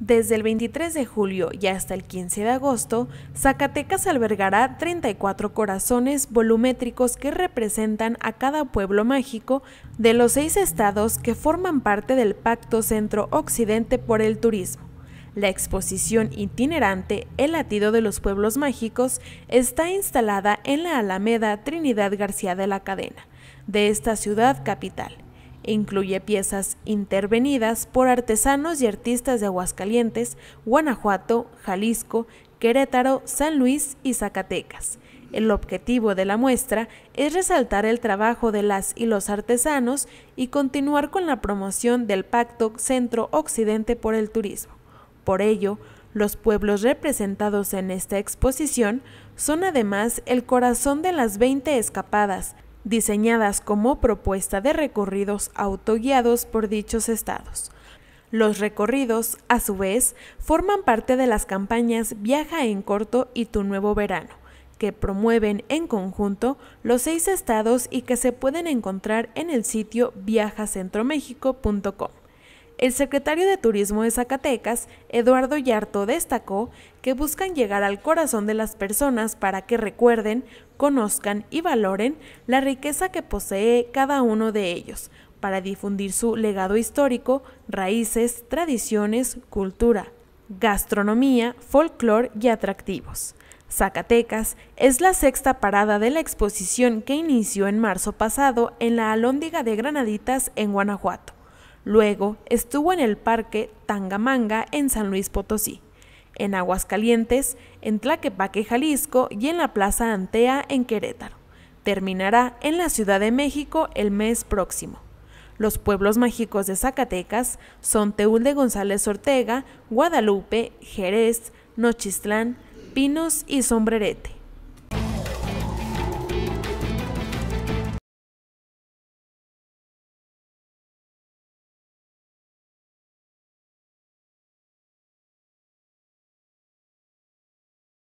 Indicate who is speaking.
Speaker 1: Desde el 23 de julio y hasta el 15 de agosto, Zacatecas albergará 34 corazones volumétricos que representan a cada pueblo mágico de los seis estados que forman parte del Pacto Centro-Occidente por el Turismo. La exposición itinerante El latido de los pueblos mágicos está instalada en la Alameda Trinidad García de la Cadena, de esta ciudad capital. Incluye piezas intervenidas por artesanos y artistas de Aguascalientes, Guanajuato, Jalisco, Querétaro, San Luis y Zacatecas. El objetivo de la muestra es resaltar el trabajo de las y los artesanos y continuar con la promoción del Pacto Centro-Occidente por el Turismo. Por ello, los pueblos representados en esta exposición son además el corazón de las 20 escapadas, diseñadas como propuesta de recorridos autoguiados por dichos estados. Los recorridos, a su vez, forman parte de las campañas Viaja en corto y Tu nuevo verano, que promueven en conjunto los seis estados y que se pueden encontrar en el sitio viajacentroméxico.com. El secretario de Turismo de Zacatecas, Eduardo Yarto, destacó que buscan llegar al corazón de las personas para que recuerden, conozcan y valoren la riqueza que posee cada uno de ellos, para difundir su legado histórico, raíces, tradiciones, cultura, gastronomía, folclore y atractivos. Zacatecas es la sexta parada de la exposición que inició en marzo pasado en la Alhóndiga de Granaditas en Guanajuato. Luego estuvo en el Parque Tangamanga en San Luis Potosí, en Aguascalientes, en Tlaquepaque, Jalisco y en la Plaza Antea en Querétaro. Terminará en la Ciudad de México el mes próximo. Los pueblos mágicos de Zacatecas son Teúl de González Ortega, Guadalupe, Jerez, Nochistlán, Pinos y Sombrerete.